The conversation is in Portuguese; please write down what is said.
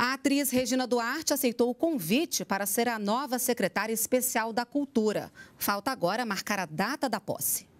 A atriz Regina Duarte aceitou o convite para ser a nova secretária especial da Cultura. Falta agora marcar a data da posse.